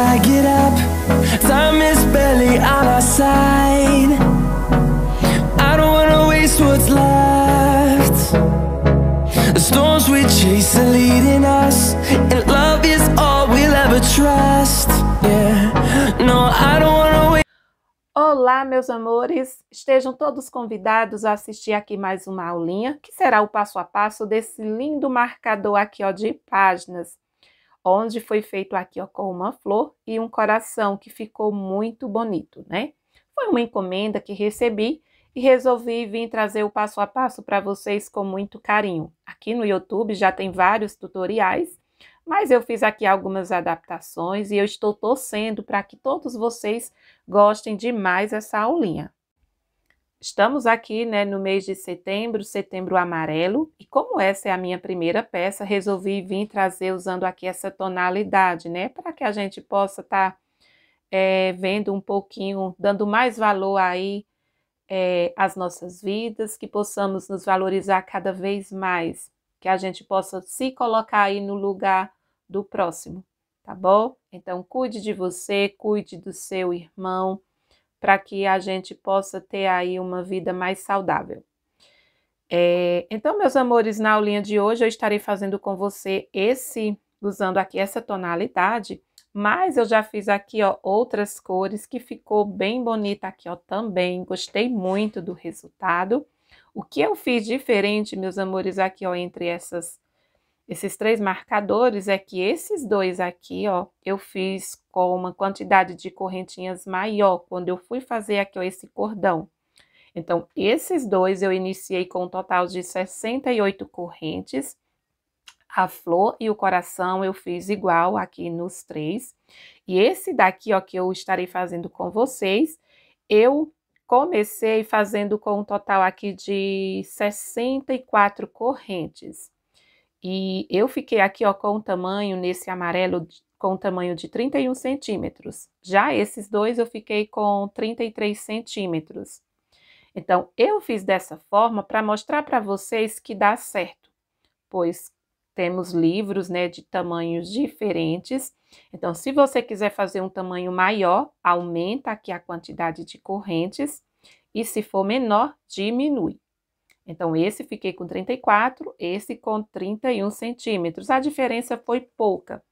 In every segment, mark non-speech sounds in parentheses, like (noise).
I get up Time is barely on our side I don't wanna waste what's left The storms we chase are leading us And love is all we'll ever trust Yeah, no, I don't wanna wait Olá, meus amores! Estejam todos convidados a assistir aqui mais uma aulinha, que será o passo a passo desse lindo marcador aqui ó, de páginas onde foi feito aqui ó, com uma flor e um coração que ficou muito bonito, né? Foi uma encomenda que recebi e resolvi vir trazer o passo a passo para vocês com muito carinho. Aqui no YouTube já tem vários tutoriais, mas eu fiz aqui algumas adaptações e eu estou torcendo para que todos vocês gostem demais essa aulinha. Estamos aqui né, no mês de setembro, setembro amarelo, e como essa é a minha primeira peça, resolvi vir trazer usando aqui essa tonalidade, né? Para que a gente possa estar tá, é, vendo um pouquinho, dando mais valor aí é, às nossas vidas, que possamos nos valorizar cada vez mais, que a gente possa se colocar aí no lugar do próximo, tá bom? Então, cuide de você, cuide do seu irmão para que a gente possa ter aí uma vida mais saudável. É, então, meus amores, na aulinha de hoje eu estarei fazendo com você esse, usando aqui essa tonalidade, mas eu já fiz aqui, ó, outras cores que ficou bem bonita aqui, ó, também. Gostei muito do resultado. O que eu fiz diferente, meus amores, aqui, ó, entre essas esses três marcadores é que esses dois aqui, ó, eu fiz com uma quantidade de correntinhas maior quando eu fui fazer aqui ó, esse cordão. Então, esses dois eu iniciei com um total de 68 correntes. A flor e o coração eu fiz igual aqui nos três. E esse daqui, ó, que eu estarei fazendo com vocês, eu comecei fazendo com um total aqui de 64 correntes. E eu fiquei aqui ó, com o tamanho nesse amarelo com o tamanho de 31 centímetros. Já esses dois eu fiquei com 33 centímetros. Então, eu fiz dessa forma para mostrar para vocês que dá certo, pois temos livros né, de tamanhos diferentes. Então, se você quiser fazer um tamanho maior, aumenta aqui a quantidade de correntes e se for menor, diminui. Então, esse fiquei com 34, esse com 31 centímetros. A diferença foi pouca,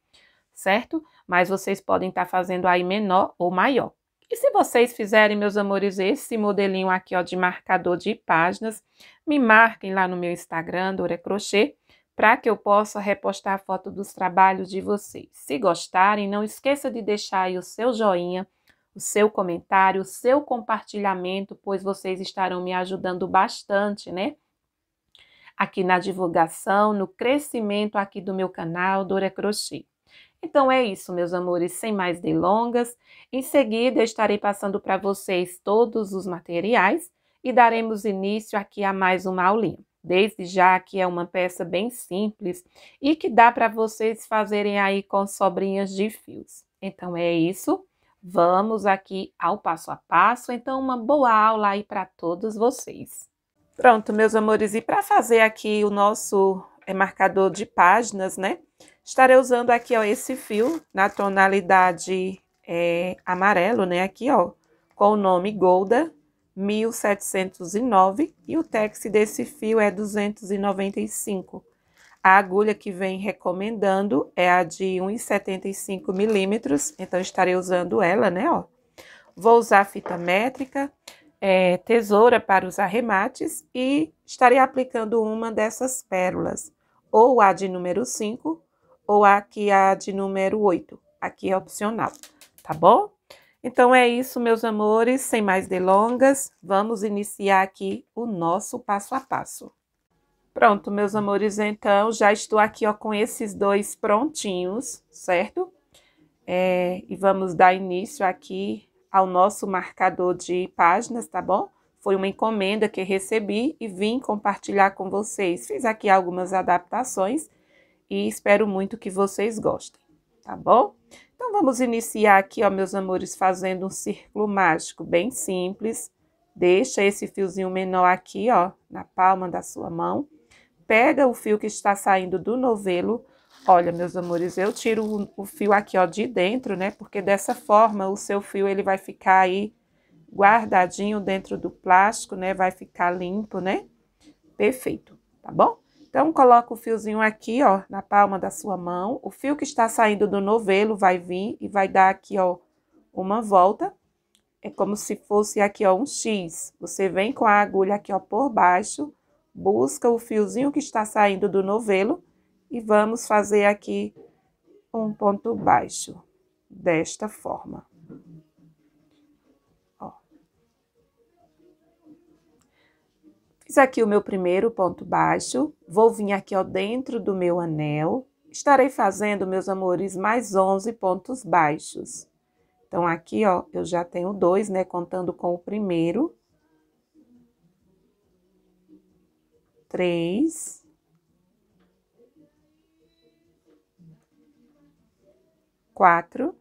certo? Mas vocês podem estar tá fazendo aí menor ou maior. E se vocês fizerem, meus amores, esse modelinho aqui, ó, de marcador de páginas, me marquem lá no meu Instagram, Dora Crochê, para que eu possa repostar a foto dos trabalhos de vocês. Se gostarem, não esqueça de deixar aí o seu joinha, o seu comentário, o seu compartilhamento, pois vocês estarão me ajudando bastante, né? Aqui na divulgação, no crescimento aqui do meu canal Dora é Crochê. Então é isso, meus amores, sem mais delongas. Em seguida, eu estarei passando para vocês todos os materiais e daremos início aqui a mais uma aulinha. Desde já que é uma peça bem simples e que dá para vocês fazerem aí com sobrinhas de fios. Então é isso. Vamos aqui ao passo a passo, então uma boa aula aí para todos vocês. Pronto, meus amores, e para fazer aqui o nosso é, marcador de páginas, né? Estarei usando aqui, ó, esse fio na tonalidade é, amarelo, né? Aqui, ó, com o nome Golda 1709 e o tex desse fio é 295. A agulha que vem recomendando é a de 1,75 milímetros, então estarei usando ela, né, ó. Vou usar fita métrica, é, tesoura para os arremates e estarei aplicando uma dessas pérolas, ou a de número 5, ou aqui a de número 8. Aqui é opcional, tá bom? Então é isso, meus amores, sem mais delongas, vamos iniciar aqui o nosso passo a passo. Pronto, meus amores, então já estou aqui ó, com esses dois prontinhos, certo? É, e vamos dar início aqui ao nosso marcador de páginas, tá bom? Foi uma encomenda que recebi e vim compartilhar com vocês. Fiz aqui algumas adaptações e espero muito que vocês gostem, tá bom? Então, vamos iniciar aqui, ó, meus amores, fazendo um círculo mágico bem simples. Deixa esse fiozinho menor aqui, ó, na palma da sua mão pega o fio que está saindo do novelo. Olha, meus amores, eu tiro o, fio aqui, ó, de dentro, né? Porque dessa forma o seu fio, ele vai ficar aí guardadinho dentro do plástico, né? Vai ficar limpo, né? Perfeito, tá bom? Então, coloca o fiozinho aqui, ó, na palma da sua mão. O fio que está saindo do novelo vai vir e vai dar aqui, ó, uma volta. É como se fosse aqui, ó, um X. Você vem com a agulha aqui, ó, por baixo busca o fiozinho que está saindo do novelo e vamos fazer aqui um ponto baixo, desta forma. Ó. Fiz aqui o meu primeiro ponto baixo, vou vir aqui ó, dentro do meu anel, estarei fazendo, meus amores, mais 11 pontos baixos. Então, aqui, ó, eu já tenho dois, né, contando com o primeiro. três. Quatro.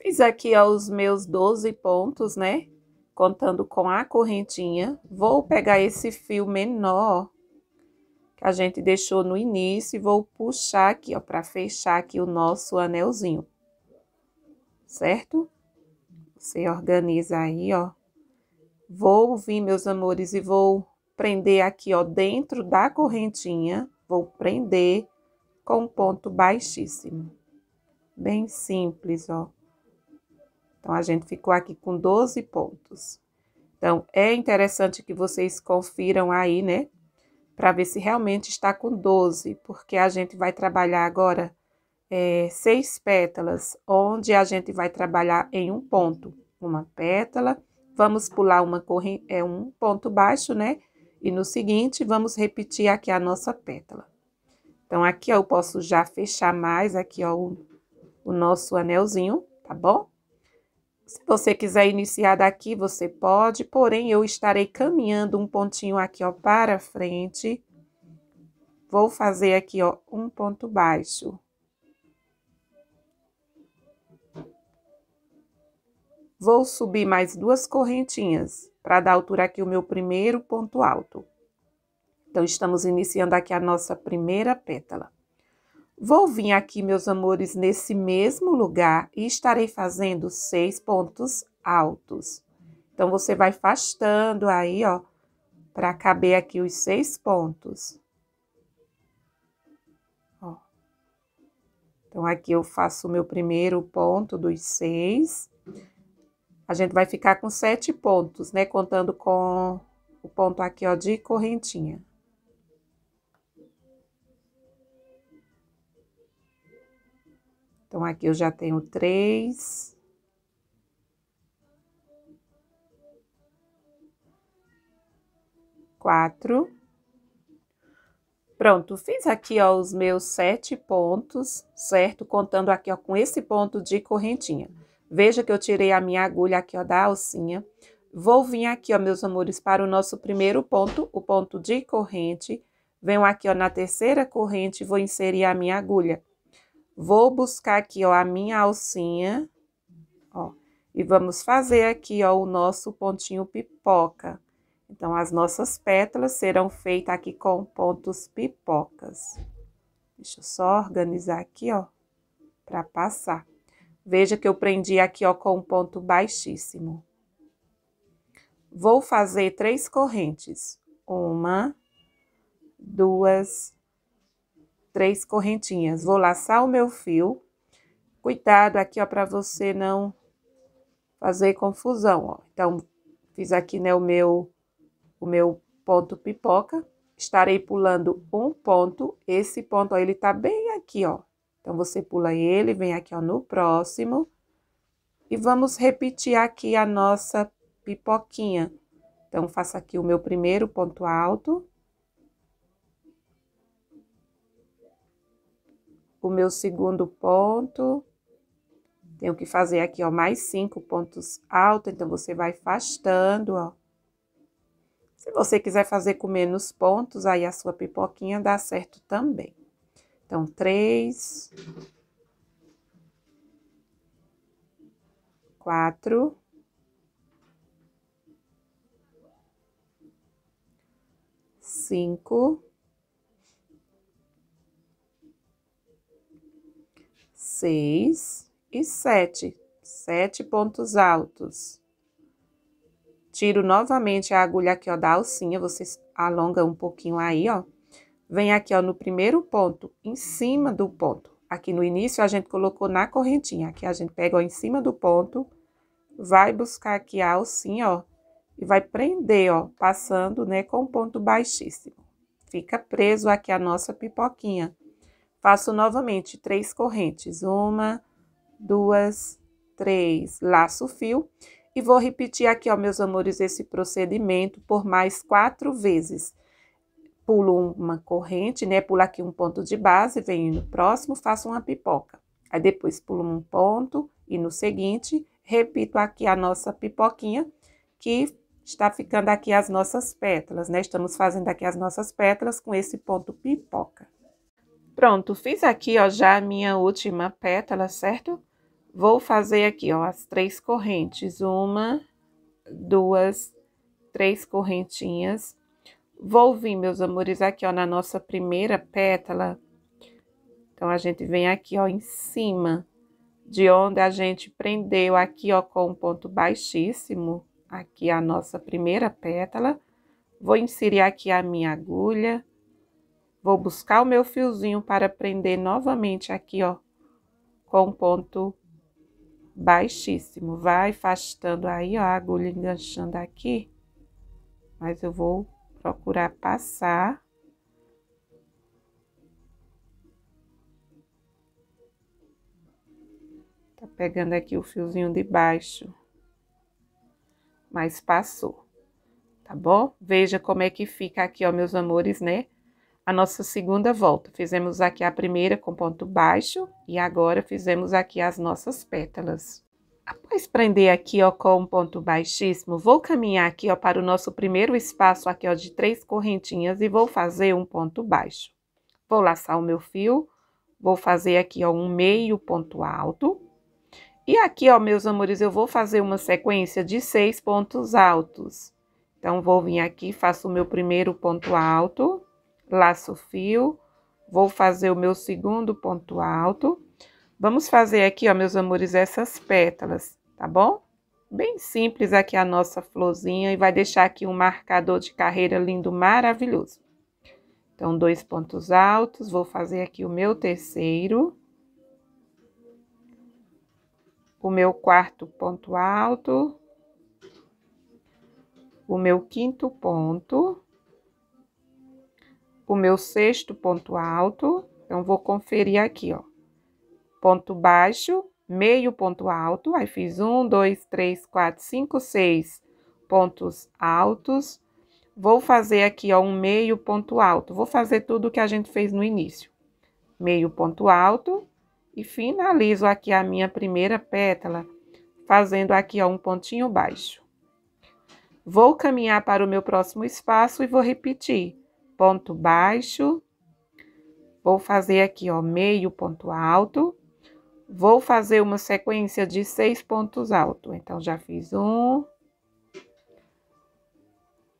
Fiz aqui ó, os meus 12 pontos, né? Contando com a correntinha. Vou pegar esse fio menor que a gente deixou no início e vou puxar aqui, ó, para fechar aqui o nosso anelzinho. Certo? Você organiza aí, ó. Vou vir, meus amores, e vou prender aqui, ó, dentro da correntinha, vou prender com ponto baixíssimo. Bem simples, ó. Então, a gente ficou aqui com 12 pontos. Então, é interessante que vocês confiram aí, né? Para ver se realmente está com 12, porque a gente vai trabalhar agora é, seis pétalas, onde a gente vai trabalhar em um ponto. Uma pétala, vamos pular uma corrente, é um ponto baixo, né? E no seguinte, vamos repetir aqui a nossa pétala. Então, aqui, ó, eu posso já fechar mais aqui, ó, o, o nosso anelzinho, tá bom? Se você quiser iniciar daqui, você pode, porém, eu estarei caminhando um pontinho aqui, ó, para frente. Vou fazer aqui, ó, um ponto baixo. Vou subir mais duas correntinhas para dar altura aqui o meu primeiro ponto alto. Então, estamos iniciando aqui a nossa primeira pétala. Vou vir aqui, meus amores, nesse mesmo lugar e estarei fazendo seis pontos altos. Então, você vai afastando aí, ó, para caber aqui os seis pontos. Ó. Então, aqui eu faço o meu primeiro ponto dos seis a gente vai ficar com sete pontos, né? Contando com o ponto aqui, ó, de correntinha. Então, aqui eu já tenho três. Quatro. Pronto, fiz aqui, ó, os meus sete pontos, certo? Contando aqui, ó, com esse ponto de correntinha. Veja que eu tirei a minha agulha aqui, ó, da alcinha. Vou vir aqui, ó, meus amores, para o nosso primeiro ponto, o ponto de corrente. Venho aqui, ó, na terceira corrente, vou inserir a minha agulha. Vou buscar aqui, ó, a minha alcinha, ó. E vamos fazer aqui, ó, o nosso pontinho pipoca. Então, as nossas pétalas serão feitas aqui com pontos pipocas. Deixa eu só organizar aqui, ó, para passar. Veja que eu prendi aqui ó, com um ponto baixíssimo. Vou fazer três correntes. Uma, duas, três correntinhas. Vou laçar o meu fio. Cuidado aqui, ó, para você não fazer confusão, ó. Então, fiz aqui, né, o meu, o meu ponto pipoca. Estarei pulando um ponto. Esse ponto, ó, ele tá bem aqui, ó. Então, você pula ele, vem aqui ó, no próximo. E vamos repetir aqui a nossa pipoquinha. Então, faço aqui o meu primeiro ponto alto. O meu segundo ponto. Tenho que fazer aqui, ó, mais cinco pontos altos. Então, você vai afastando, ó. Se você quiser fazer com menos pontos, aí a sua pipoquinha dá certo também. Então, três, quatro, cinco, seis e sete, sete pontos altos. Tiro novamente a agulha aqui, ó, da alcinha, vocês alongam um pouquinho aí, ó vem aqui ó, no primeiro ponto, em cima do ponto. Aqui no início a gente colocou na correntinha, aqui a gente pega ó, em cima do ponto, vai buscar aqui a alcinha, ó, e vai prender, ó, passando, né, com um ponto baixíssimo. Fica preso aqui a nossa pipoquinha. Faço novamente três correntes, uma, duas, três, laço o fio. E vou repetir aqui, ó, meus amores, esse procedimento por mais quatro vezes pulo uma corrente, né? Pulo aqui um ponto de base, venho no próximo, faço uma pipoca. Aí depois pulo um ponto e no seguinte, repito aqui a nossa pipoquinha, que está ficando aqui as nossas pétalas, né? Estamos fazendo aqui as nossas pétalas com esse ponto pipoca. Pronto, fiz aqui, ó, já a minha última pétala, certo? Vou fazer aqui, ó, as três correntes. Uma, duas, três correntinhas Vou vir, meus amores, aqui ó, na nossa primeira pétala. Então, a gente vem aqui ó, em cima de onde a gente prendeu aqui ó, com um ponto baixíssimo, aqui a nossa primeira pétala. Vou inserir aqui a minha agulha. Vou buscar o meu fiozinho para prender novamente aqui, ó, com um ponto baixíssimo. Vai afastando aí, ó, a agulha enganchando aqui. Mas eu vou procurar passar. Tá pegando aqui o fiozinho de baixo. Mas passou, tá bom? Veja como é que fica aqui, ó, meus amores, né? A nossa segunda volta. Fizemos aqui a primeira com ponto baixo e agora fizemos aqui as nossas pétalas. Após prender aqui ó, com um ponto baixíssimo, vou caminhar aqui ó, para o nosso primeiro espaço aqui ó, de três correntinhas e vou fazer um ponto baixo. Vou laçar o meu fio, vou fazer aqui ó, um meio ponto alto. E aqui, ó, meus amores, eu vou fazer uma sequência de seis pontos altos. Então, vou vir aqui, faço o meu primeiro ponto alto, laço o fio, vou fazer o meu segundo ponto alto Vamos fazer aqui, ó, meus amores, essas pétalas, tá bom? Bem simples aqui a nossa florzinha e vai deixar aqui um marcador de carreira lindo, maravilhoso. Então, dois pontos altos, vou fazer aqui o meu terceiro. O meu quarto ponto alto. O meu quinto ponto. O meu sexto ponto alto. Então, vou conferir aqui, ó ponto baixo, meio ponto alto, aí fiz um, dois, três, quatro, cinco, seis pontos altos. Vou fazer aqui, ó, um meio ponto alto. Vou fazer tudo o que a gente fez no início. Meio ponto alto e finalizo aqui a minha primeira pétala, fazendo aqui, ó, um pontinho baixo. Vou caminhar para o meu próximo espaço e vou repetir. Ponto baixo. Vou fazer aqui, ó, meio ponto alto Vou fazer uma sequência de seis pontos altos. Então, já fiz um,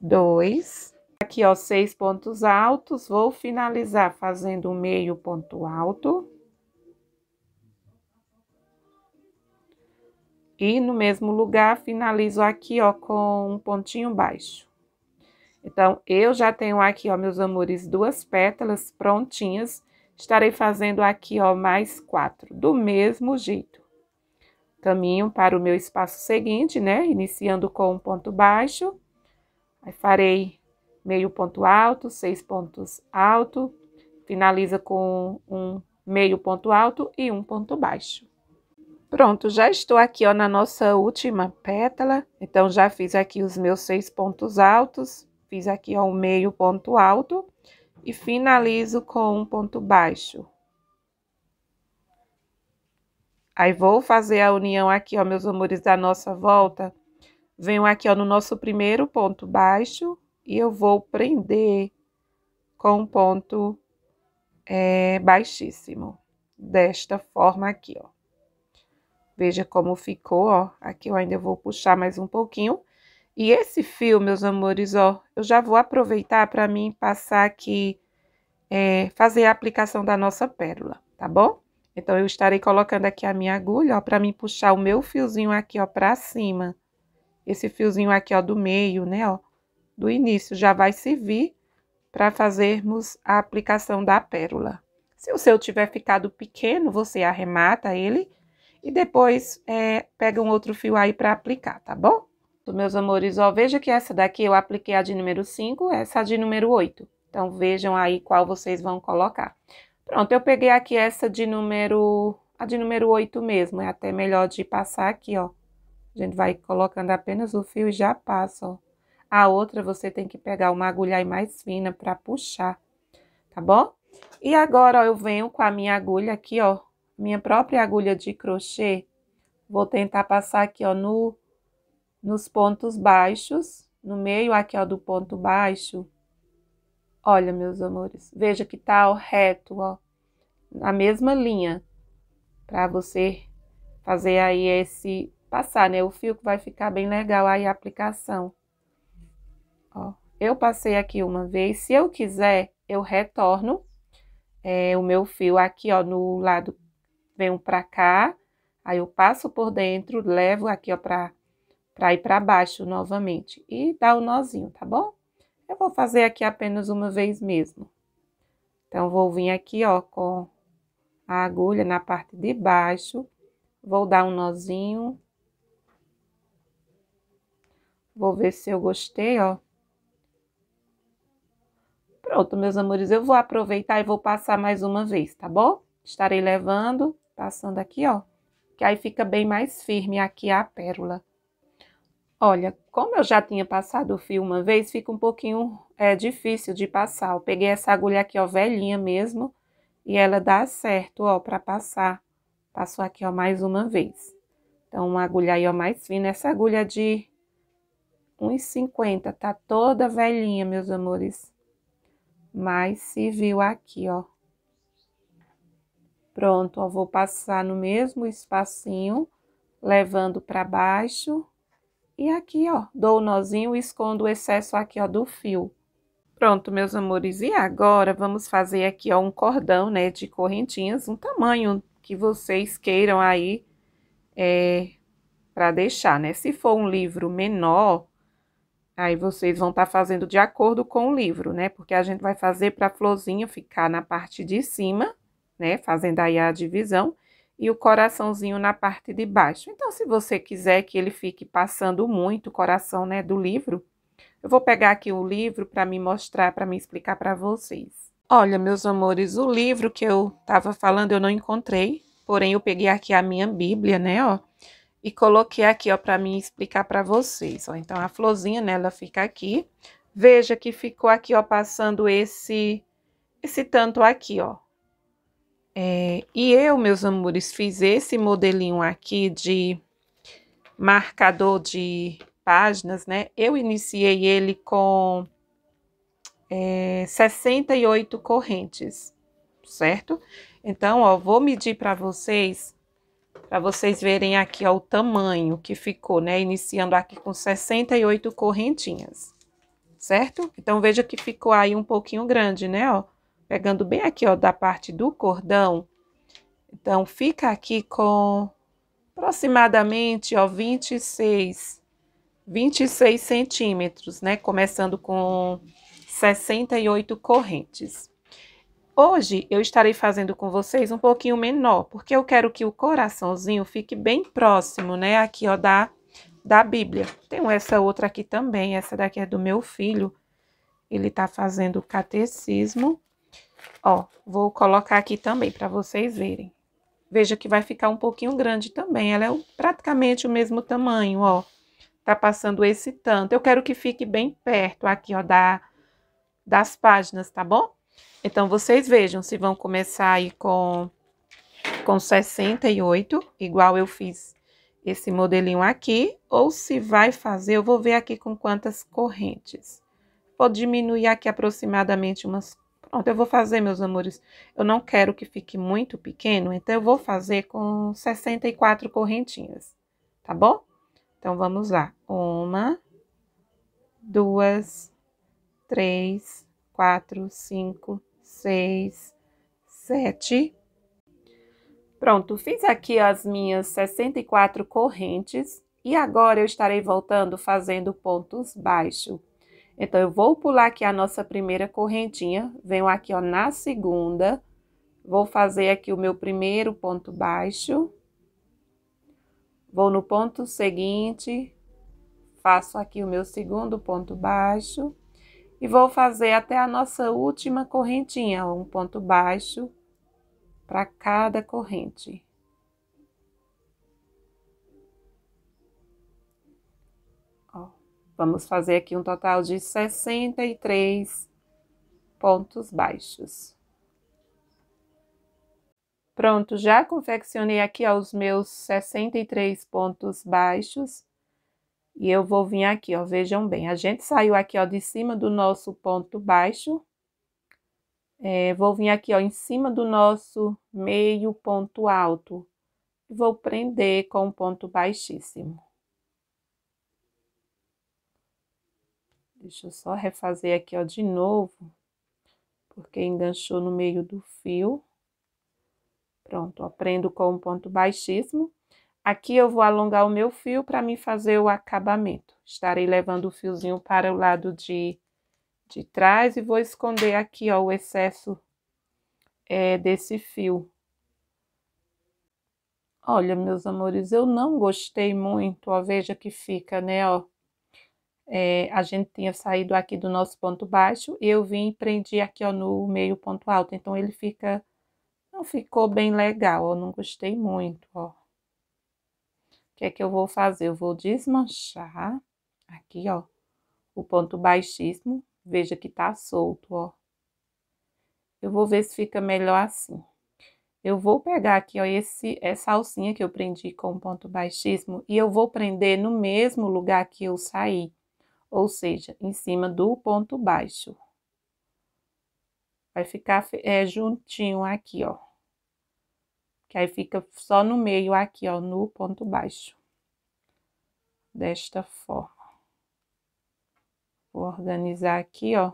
dois. Aqui, ó, seis pontos altos. Vou finalizar fazendo um meio ponto alto. E no mesmo lugar, finalizo aqui, ó, com um pontinho baixo. Então, eu já tenho aqui, ó, meus amores, duas pétalas prontinhas Estarei fazendo aqui, ó, mais quatro, do mesmo jeito. Caminho para o meu espaço seguinte, né? Iniciando com um ponto baixo. Aí farei meio ponto alto, seis pontos alto. Finaliza com um meio ponto alto e um ponto baixo. Pronto, já estou aqui ó, na nossa última pétala, então já fiz aqui os meus seis pontos altos, fiz aqui ó, um meio ponto alto, e finalizo com um ponto baixo. Aí vou fazer a união aqui, ó, meus amores, da nossa volta. Venho aqui, ó, no nosso primeiro ponto baixo e eu vou prender com um ponto é, baixíssimo. Desta forma aqui, ó. Veja como ficou, ó. Aqui eu ainda vou puxar mais um pouquinho e esse fio, meus amores, ó, eu já vou aproveitar para mim passar aqui, é, fazer a aplicação da nossa pérola, tá bom? Então, eu estarei colocando aqui a minha agulha, ó, para mim puxar o meu fiozinho aqui, ó, para cima. Esse fiozinho aqui, ó, do meio, né, ó, do início, já vai servir para fazermos a aplicação da pérola. Se o seu tiver ficado pequeno, você arremata ele e depois é, pega um outro fio aí para aplicar, tá bom? dos meus amores, ó, veja que essa daqui eu apliquei a de número 5, essa de número 8. Então, vejam aí qual vocês vão colocar. Pronto, eu peguei aqui essa de número, a de número 8 mesmo, é até melhor de passar aqui, ó. A gente vai colocando apenas o fio e já passa, ó. A outra você tem que pegar uma agulha mais fina para puxar, tá bom? E agora, ó, eu venho com a minha agulha aqui, ó, minha própria agulha de crochê. Vou tentar passar aqui, ó, no nos pontos baixos, no meio aqui ó, do ponto baixo, olha meus amores, veja que tá ó, reto, ó, na mesma linha, para você fazer aí esse, passar né, o fio que vai ficar bem legal aí a aplicação. Ó, eu passei aqui uma vez, se eu quiser, eu retorno é, o meu fio aqui ó, no lado, venho para cá, aí eu passo por dentro, levo aqui ó, pra para ir para baixo novamente e dar o nozinho, tá bom? Eu vou fazer aqui apenas uma vez mesmo. Então, vou vir aqui, ó, com a agulha na parte de baixo, vou dar um nozinho. Vou ver se eu gostei, ó. Pronto, meus amores, eu vou aproveitar e vou passar mais uma vez, tá bom? Estarei levando, passando aqui, ó, que aí fica bem mais firme aqui a pérola. Olha, como eu já tinha passado o fio uma vez, fica um pouquinho é, difícil de passar. Eu peguei essa agulha aqui, ó, velhinha mesmo, e ela dá certo, ó, para passar. Passou aqui, ó, mais uma vez. Então, uma agulha aí, ó, mais fina. Essa agulha de 1,50, tá toda velhinha, meus amores. Mas se viu aqui, ó. Pronto, ó, vou passar no mesmo espacinho, levando para baixo e aqui, ó, dou o nozinho e escondo o excesso aqui, ó, do fio. Pronto, meus amores, e agora vamos fazer aqui, ó, um cordão, né, de correntinhas, um tamanho que vocês queiram aí, é, para deixar, né? Se for um livro menor, aí vocês vão estar tá fazendo de acordo com o livro, né? Porque a gente vai fazer para a florzinha ficar na parte de cima, né? Fazendo aí a divisão e o coraçãozinho na parte de baixo. Então, se você quiser que ele fique passando muito o coração né, do livro, eu vou pegar aqui o livro para me mostrar, para me explicar para vocês. Olha, meus amores, o livro que eu estava falando eu não encontrei, porém eu peguei aqui a minha Bíblia, né, ó, e coloquei aqui, ó, para me explicar para vocês, ó. Então, a florzinha, né, ela fica aqui. Veja que ficou aqui, ó, passando esse, esse tanto aqui, ó, é, e eu, meus amores, fiz esse modelinho aqui de marcador de páginas, né? Eu iniciei ele com é, 68 correntes, certo? Então, ó, vou medir para vocês, para vocês verem aqui, ó, o tamanho que ficou, né? Iniciando aqui com 68 correntinhas, certo? Então, veja que ficou aí um pouquinho grande, né, ó? pegando bem aqui, ó, da parte do cordão. Então, fica aqui com aproximadamente, ó, 26, 26 centímetros, né? Começando com 68 correntes. Hoje eu estarei fazendo com vocês um pouquinho menor, porque eu quero que o coraçãozinho fique bem próximo, né? Aqui, ó, da, da Bíblia. Tem essa outra aqui também, essa daqui é do meu filho. Ele tá fazendo catecismo. Ó, vou colocar aqui também para vocês verem. Veja que vai ficar um pouquinho grande também. Ela é praticamente o mesmo tamanho, ó. Tá passando esse tanto. Eu quero que fique bem perto aqui, ó, da, das páginas, tá bom? Então, vocês vejam se vão começar aí com, com 68, igual eu fiz esse modelinho aqui, ou se vai fazer, eu vou ver aqui com quantas correntes. Vou diminuir aqui aproximadamente umas Pronto, eu vou fazer, meus amores. Eu não quero que fique muito pequeno, então eu vou fazer com 64 correntinhas, tá bom? Então, vamos lá. Uma, duas, três, quatro, cinco, seis, sete. Pronto, fiz aqui as minhas 64 correntes e agora eu estarei voltando fazendo pontos baixos. Então, eu vou pular aqui a nossa primeira correntinha, venho aqui, ó, na segunda, vou fazer aqui o meu primeiro ponto baixo, vou no ponto seguinte, faço aqui o meu segundo ponto baixo, e vou fazer até a nossa última correntinha, um ponto baixo para cada corrente. Vamos fazer aqui um total de 63 pontos baixos. Pronto, já confeccionei aqui ó, os meus 63 pontos baixos. E eu vou vir aqui, ó, vejam bem. A gente saiu aqui, ó, de cima do nosso ponto baixo. É, vou vir aqui, ó, em cima do nosso meio ponto alto. E vou prender com um ponto baixíssimo. Deixa eu só refazer aqui, ó, de novo, porque enganchou no meio do fio. Pronto, ó, prendo com um ponto baixíssimo. Aqui eu vou alongar o meu fio para me fazer o acabamento. Estarei levando o fiozinho para o lado de, de trás e vou esconder aqui, ó, o excesso é, desse fio. Olha, meus amores, eu não gostei muito, ó, veja que fica, né, ó é, a gente tinha saído aqui do nosso ponto baixo e eu vim e prendi aqui ó, no meio ponto alto. Então, ele fica, não ficou bem legal, ó, não gostei muito, ó. O que é que eu vou fazer? Eu vou desmanchar aqui, ó, o ponto baixíssimo. Veja que tá solto, ó. Eu vou ver se fica melhor assim. Eu vou pegar aqui, ó, esse, essa alcinha que eu prendi com o ponto baixíssimo e eu vou prender no mesmo lugar que eu saí ou seja, em cima do ponto baixo. Vai ficar é, juntinho aqui, ó. Que aí fica só no meio aqui, ó, no ponto baixo. Desta forma. Vou organizar aqui, ó.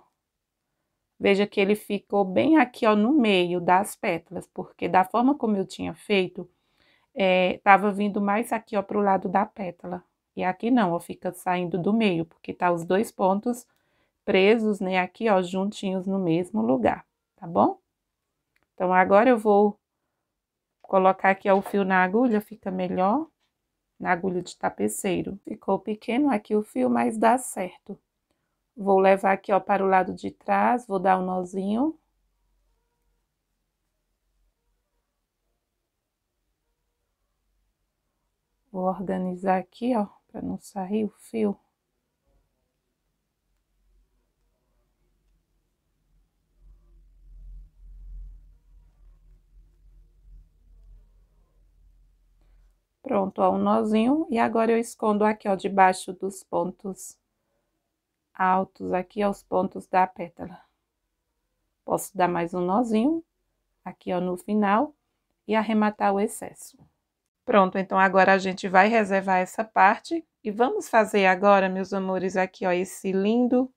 Veja que ele ficou bem aqui, ó, no meio das pétalas, porque da forma como eu tinha feito, é, tava vindo mais aqui, ó, pro lado da pétala. E aqui não, ó, fica saindo do meio, porque tá os dois pontos presos, né, aqui, ó, juntinhos no mesmo lugar, tá bom? Então, agora eu vou colocar aqui ó, o fio na agulha, fica melhor, na agulha de tapeceiro. Ficou pequeno aqui o fio, mas dá certo. Vou levar aqui, ó, para o lado de trás, vou dar um nozinho. Vou organizar aqui, ó, para não sair o fio. Pronto, ó, um nozinho. E agora eu escondo aqui, ó, debaixo dos pontos altos, aqui, aos pontos da pétala. Posso dar mais um nozinho aqui, ó, no final e arrematar o excesso. Pronto, então agora a gente vai reservar essa parte e vamos fazer agora, meus amores, aqui ó, esse lindo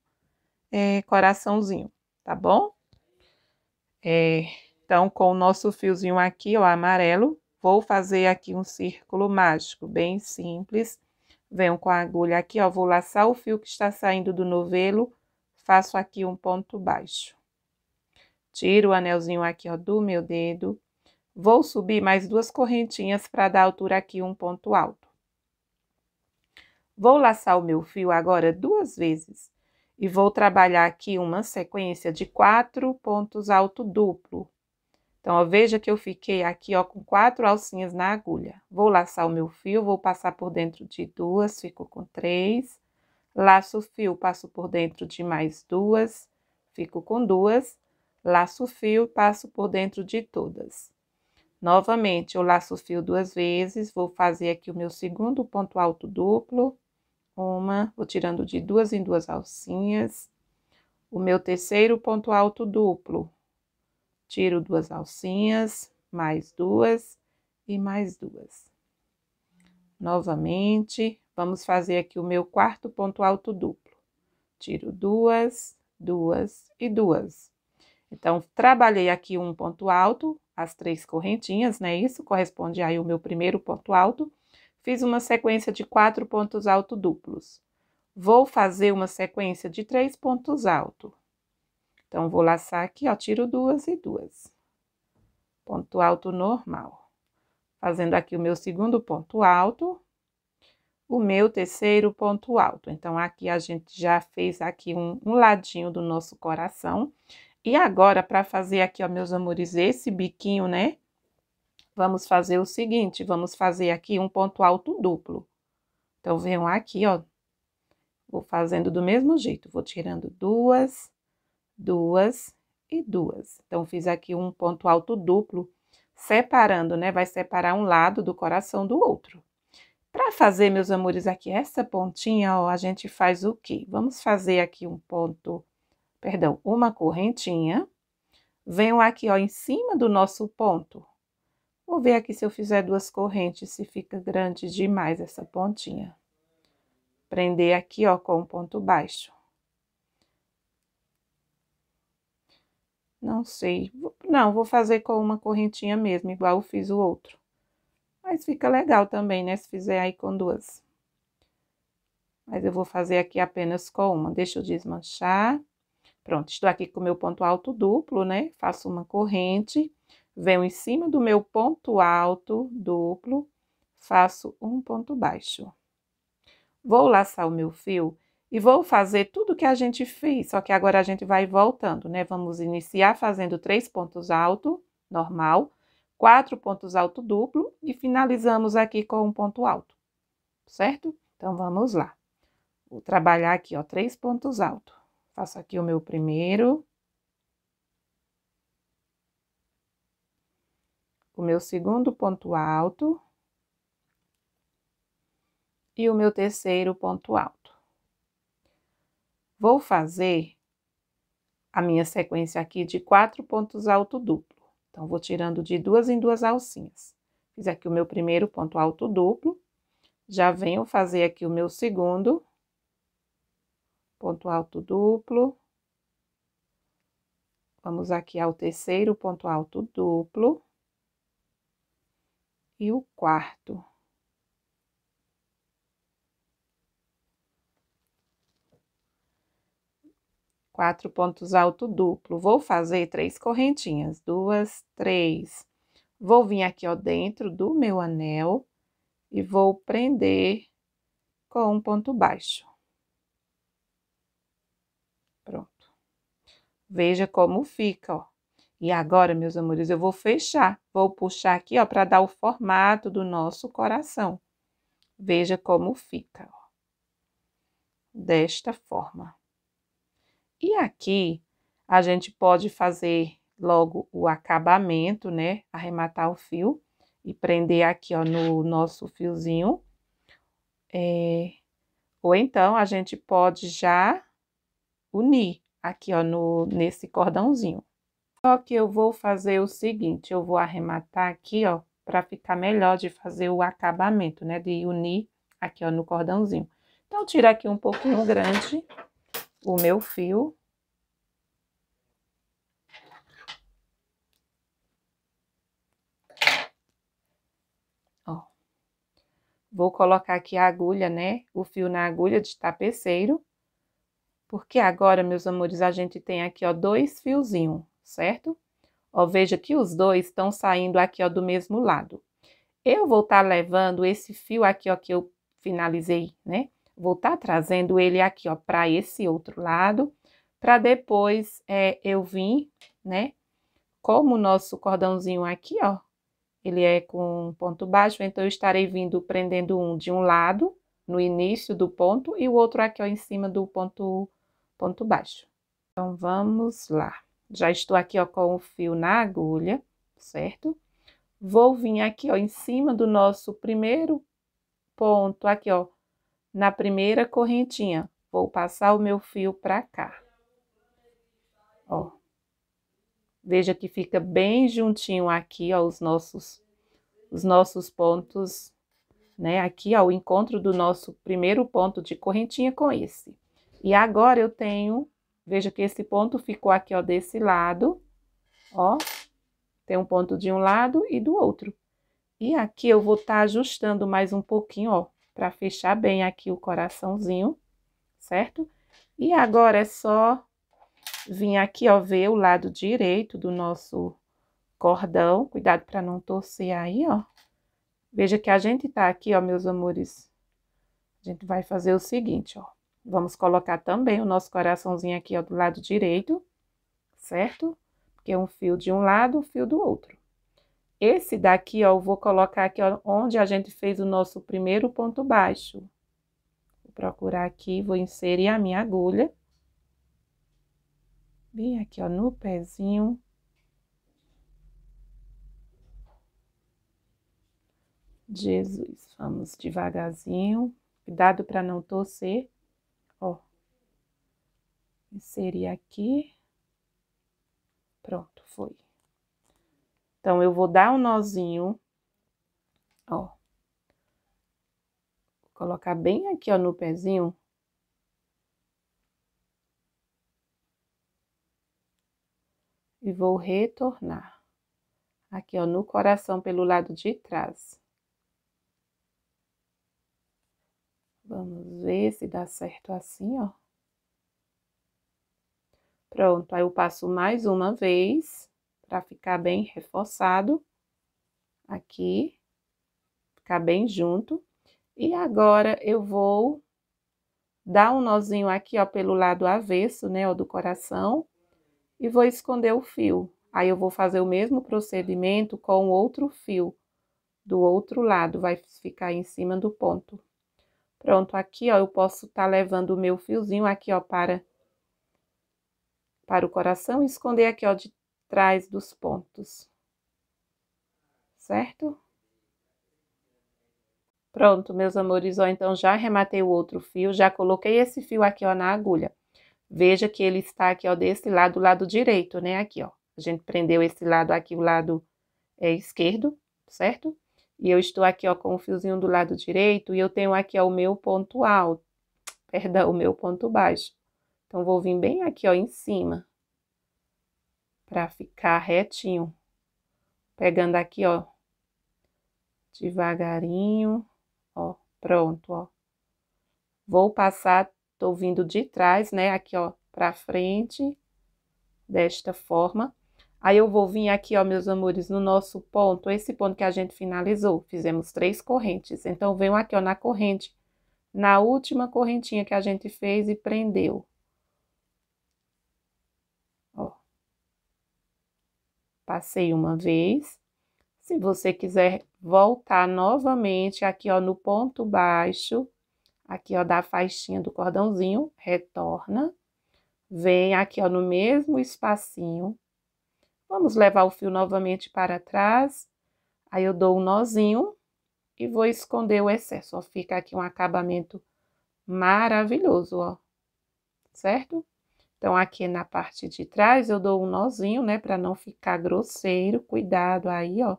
é, coraçãozinho, tá bom? É, então, com o nosso fiozinho aqui, ó, amarelo, vou fazer aqui um círculo mágico, bem simples. Venho com a agulha aqui, ó, vou laçar o fio que está saindo do novelo, faço aqui um ponto baixo. Tiro o anelzinho aqui, ó, do meu dedo, Vou subir mais duas correntinhas para dar altura aqui um ponto alto. Vou laçar o meu fio agora duas vezes e vou trabalhar aqui uma sequência de quatro pontos alto duplo. Então, ó, veja que eu fiquei aqui ó, com quatro alcinhas na agulha. Vou laçar o meu fio, vou passar por dentro de duas, fico com três. Laço o fio, passo por dentro de mais duas, fico com duas. Laço o fio, passo por dentro de todas Novamente, eu laço o fio duas vezes, vou fazer aqui o meu segundo ponto alto duplo, uma, vou tirando de duas em duas alcinhas. O meu terceiro ponto alto duplo, tiro duas alcinhas, mais duas e mais duas. Novamente, vamos fazer aqui o meu quarto ponto alto duplo. Tiro duas, duas e duas. Então, trabalhei aqui um ponto alto, as três correntinhas, né? Isso corresponde aí ao meu primeiro ponto alto. Fiz uma sequência de quatro pontos alto duplos. Vou fazer uma sequência de três pontos alto. Então, vou laçar aqui, ó, tiro duas e duas. Ponto alto normal. Fazendo aqui o meu segundo ponto alto, o meu terceiro ponto alto. Então, aqui a gente já fez aqui um, um ladinho do nosso coração. E agora, para fazer aqui, ó, meus amores, esse biquinho, né? Vamos fazer o seguinte, vamos fazer aqui um ponto alto duplo. Então, venho aqui, ó. Vou fazendo do mesmo jeito, vou tirando duas, duas e duas. Então, fiz aqui um ponto alto duplo, separando, né? Vai separar um lado do coração do outro. Para fazer, meus amores, aqui essa pontinha, ó, a gente faz o quê? Vamos fazer aqui um ponto perdão, uma correntinha, venho aqui, ó, em cima do nosso ponto. Vou ver aqui se eu fizer duas correntes, se fica grande demais essa pontinha. Prender aqui, ó, com um ponto baixo. Não sei, não, vou fazer com uma correntinha mesmo, igual eu fiz o outro. Mas fica legal também, né, se fizer aí com duas. Mas eu vou fazer aqui apenas com uma. Deixa eu desmanchar. Pronto, estou aqui com o meu ponto alto duplo, né? Faço uma corrente, venho em cima do meu ponto alto duplo, faço um ponto baixo. Vou laçar o meu fio e vou fazer tudo que a gente fez, só que agora a gente vai voltando, né? Vamos iniciar fazendo três pontos alto, normal, quatro pontos alto duplo e finalizamos aqui com um ponto alto, certo? Então, vamos lá. Vou trabalhar aqui, ó, três pontos altos. Faço aqui o meu primeiro. O meu segundo ponto alto. E o meu terceiro ponto alto. Vou fazer a minha sequência aqui de quatro pontos alto duplo. Então, vou tirando de duas em duas alcinhas. Fiz aqui o meu primeiro ponto alto duplo. Já venho fazer aqui o meu segundo ponto alto duplo. Vamos aqui ao terceiro ponto alto duplo. E o quarto. Quatro pontos alto duplo. Vou fazer três correntinhas. Duas, três. Vou vir aqui, ó, dentro do meu anel e vou prender com um ponto baixo. Veja como fica, ó. E agora, meus amores, eu vou fechar. Vou puxar aqui, ó, para dar o formato do nosso coração. Veja como fica, ó. Desta forma. E aqui, a gente pode fazer logo o acabamento, né? Arrematar o fio e prender aqui, ó, no nosso fiozinho. É... Ou então, a gente pode já unir aqui ó, no, nesse cordãozinho. Só que eu vou fazer o seguinte, eu vou arrematar aqui, ó, para ficar melhor de fazer o acabamento, né, de unir aqui, ó, no cordãozinho. Então, tira aqui um pouquinho grande o meu fio. Ó. Vou colocar aqui a agulha, né, o fio na agulha de tapeceiro porque agora, meus amores, a gente tem aqui, ó, dois fiozinhos, certo? Ó, veja que os dois estão saindo aqui, ó, do mesmo lado. Eu vou estar tá levando esse fio aqui, ó, que eu finalizei, né? Vou estar tá trazendo ele aqui, ó, para esse outro lado, para depois é, eu vir, né? Como o nosso cordãozinho aqui, ó, ele é com ponto baixo, então eu estarei vindo prendendo um de um lado, no início do ponto, e o outro aqui, ó, em cima do ponto ponto baixo. Então, vamos lá. Já estou aqui, ó, com o fio na agulha, certo? Vou vir aqui, ó, em cima do nosso primeiro ponto, aqui, ó, na primeira correntinha. Vou passar o meu fio para cá. Ó. Veja que fica bem juntinho aqui, ó, os nossos, os nossos pontos, né? Aqui, ó, o encontro do nosso primeiro ponto de correntinha com esse. E agora eu tenho, veja que esse ponto ficou aqui, ó, desse lado, ó. Tem um ponto de um lado e do outro. E aqui eu vou estar tá ajustando mais um pouquinho, ó, para fechar bem aqui o coraçãozinho, certo? E agora é só vir aqui, ó, ver o lado direito do nosso cordão. Cuidado para não torcer aí, ó. Veja que a gente tá aqui, ó, meus amores. A gente vai fazer o seguinte, ó. Vamos colocar também o nosso coraçãozinho aqui, ó, do lado direito, certo? Porque é um fio de um lado, um fio do outro. Esse daqui, ó, eu vou colocar aqui, ó, onde a gente fez o nosso primeiro ponto baixo. Vou procurar aqui, vou inserir a minha agulha. Bem aqui, ó, no pezinho. Jesus, vamos devagarzinho, cuidado para não torcer. Ó. Inserir aqui. Pronto, foi. Então, eu vou dar um nozinho, ó. Vou colocar bem aqui, ó, no pezinho. E vou retornar. Aqui, ó, no coração, pelo lado de trás. Vamos ver se dá certo assim, ó. Pronto, aí eu passo mais uma vez para ficar bem reforçado aqui, ficar bem junto. E agora eu vou dar um nozinho aqui, ó, pelo lado avesso, né, ó, do coração, e vou esconder o fio. Aí eu vou fazer o mesmo procedimento com outro fio do outro lado, vai ficar em cima do ponto. Pronto, aqui, ó, eu posso estar tá levando o meu fiozinho aqui, ó, para, para o coração e esconder aqui, ó, de trás dos pontos. Certo? Pronto, meus amores, ó, então já rematei o outro fio, já coloquei esse fio aqui, ó, na agulha. Veja que ele está aqui, ó, desse lado, lado direito, né, aqui, ó. A gente prendeu esse lado aqui, o lado é, esquerdo, certo? e eu estou aqui ó, com o fiozinho do lado direito e eu tenho aqui ó, o meu ponto alto, (laughs) perdão, o meu ponto baixo. Então, vou vir bem aqui ó, em cima, para ficar retinho. Pegando aqui, ó, devagarinho, ó, pronto, ó. Vou passar, tô vindo de trás, né, aqui ó, para frente, desta forma. Aí eu vou vir aqui, ó, meus amores, no nosso ponto, esse ponto que a gente finalizou. Fizemos três correntes. Então, venho aqui, ó, na corrente, na última correntinha que a gente fez e prendeu. Ó. Passei uma vez. Se você quiser voltar novamente aqui, ó, no ponto baixo, aqui, ó, da faixinha do cordãozinho, retorna. Vem aqui, ó, no mesmo espacinho Vamos levar o fio novamente para trás. Aí eu dou um nozinho e vou esconder o excesso, ó. Fica aqui um acabamento maravilhoso, ó. Certo? Então, aqui na parte de trás, eu dou um nozinho, né? Pra não ficar grosseiro. Cuidado aí, ó.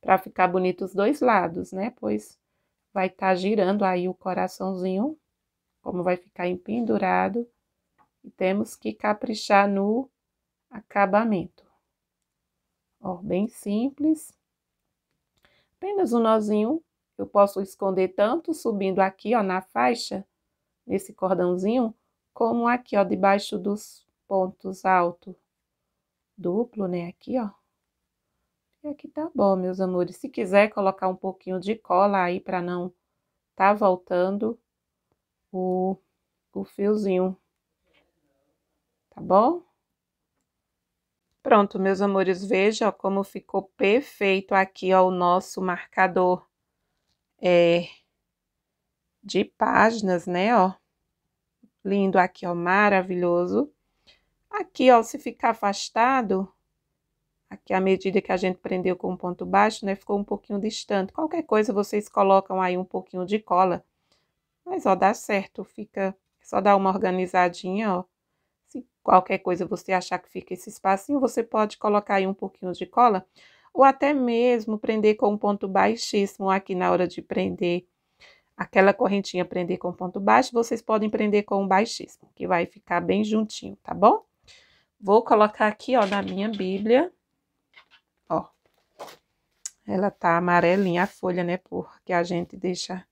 Pra ficar bonito os dois lados, né? Pois vai estar tá girando aí o coraçãozinho. Como vai ficar empendurado. E temos que caprichar no acabamento. Ó, bem simples. Apenas um nozinho. Eu posso esconder tanto subindo aqui, ó, na faixa, nesse cordãozinho, como aqui, ó, debaixo dos pontos altos. Duplo, né, aqui, ó. E aqui tá bom, meus amores. Se quiser colocar um pouquinho de cola aí para não tá voltando o, o fiozinho, tá bom? Pronto, meus amores, veja como ficou perfeito aqui ó, o nosso marcador é, de páginas, né, ó. Lindo aqui, ó, maravilhoso. Aqui, ó, se ficar afastado, aqui à medida que a gente prendeu com um ponto baixo, né, ficou um pouquinho distante. Qualquer coisa vocês colocam aí um pouquinho de cola, mas, ó, dá certo, fica... É só dá uma organizadinha, ó, se qualquer coisa você achar que fica esse espacinho, você pode colocar aí um pouquinho de cola ou até mesmo prender com um ponto baixíssimo aqui na hora de prender aquela correntinha prender com ponto baixo, vocês podem prender com um baixíssimo, que vai ficar bem juntinho, tá bom? Vou colocar aqui, ó, na minha bíblia, ó, ela tá amarelinha a folha, né, porque a gente deixa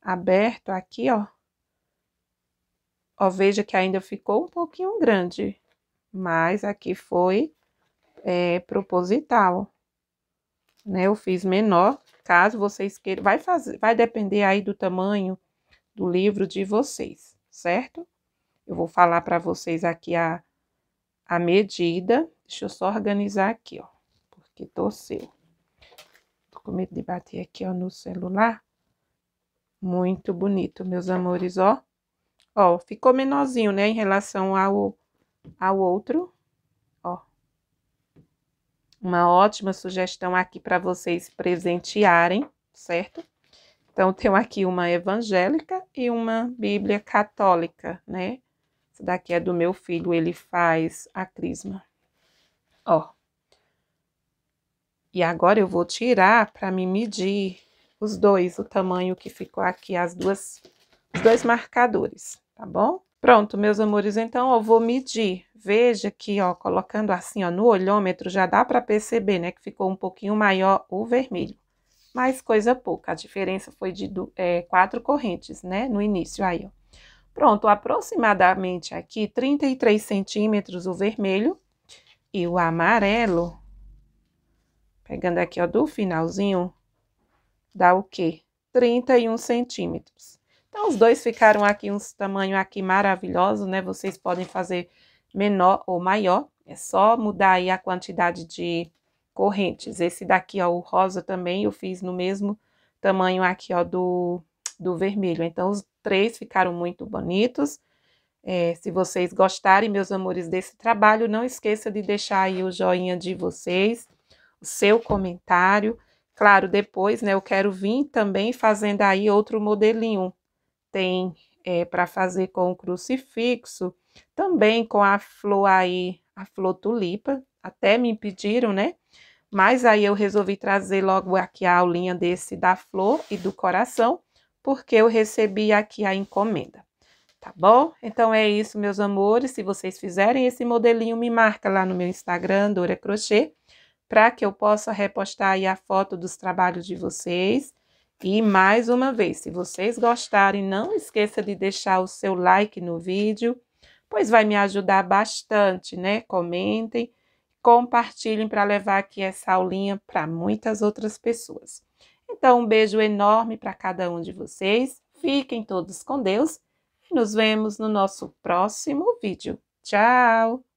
aberto aqui, ó, Ó, veja que ainda ficou um pouquinho grande, mas aqui foi é, proposital, né? Eu fiz menor, caso vocês queiram, vai fazer, vai depender aí do tamanho do livro de vocês, certo? Eu vou falar para vocês aqui a, a medida, deixa eu só organizar aqui, ó, porque torceu. Tô com medo de bater aqui, ó, no celular. Muito bonito, meus amores, ó. Ó, ficou menorzinho, né, em relação ao, ao outro. Ó. Uma ótima sugestão aqui para vocês presentearem, certo? Então, tenho aqui uma evangélica e uma bíblia católica, né? Essa daqui é do meu filho, ele faz a crisma. Ó. E agora eu vou tirar para me medir os dois, o tamanho que ficou aqui, as duas, os dois marcadores tá bom? Pronto, meus amores, então eu vou medir. Veja aqui, ó, colocando assim, ó, no olhômetro, já dá para perceber, né, que ficou um pouquinho maior o vermelho. Mas coisa pouca, a diferença foi de é, quatro correntes, né, no início aí, ó. Pronto, aproximadamente aqui, 33 centímetros o vermelho e o amarelo, pegando aqui, ó, do finalzinho, dá o quê? 31 centímetros. Então, os dois ficaram aqui um tamanho aqui maravilhoso, né? Vocês podem fazer menor ou maior. É só mudar aí a quantidade de correntes. Esse daqui, ó, o rosa também eu fiz no mesmo tamanho aqui, ó, do, do vermelho. Então, os três ficaram muito bonitos. É, se vocês gostarem, meus amores, desse trabalho, não esqueça de deixar aí o joinha de vocês, o seu comentário. Claro, depois, né, eu quero vir também fazendo aí outro modelinho, tem é, eh, para fazer com o crucifixo, também com a flor aí, a flor tulipa, até me pediram, né? Mas aí eu resolvi trazer logo aqui a aulinha desse da flor e do coração, porque eu recebi aqui a encomenda. Tá bom? Então é isso, meus amores. Se vocês fizerem esse modelinho, me marca lá no meu Instagram, Dora Crochê, para que eu possa repostar aí a foto dos trabalhos de vocês e mais uma vez, se vocês gostarem, não esqueça de deixar o seu like no vídeo, pois vai me ajudar bastante, né? Comentem, compartilhem para levar aqui essa aulinha para muitas outras pessoas. Então, um beijo enorme para cada um de vocês. Fiquem todos com Deus e nos vemos no nosso próximo vídeo. Tchau!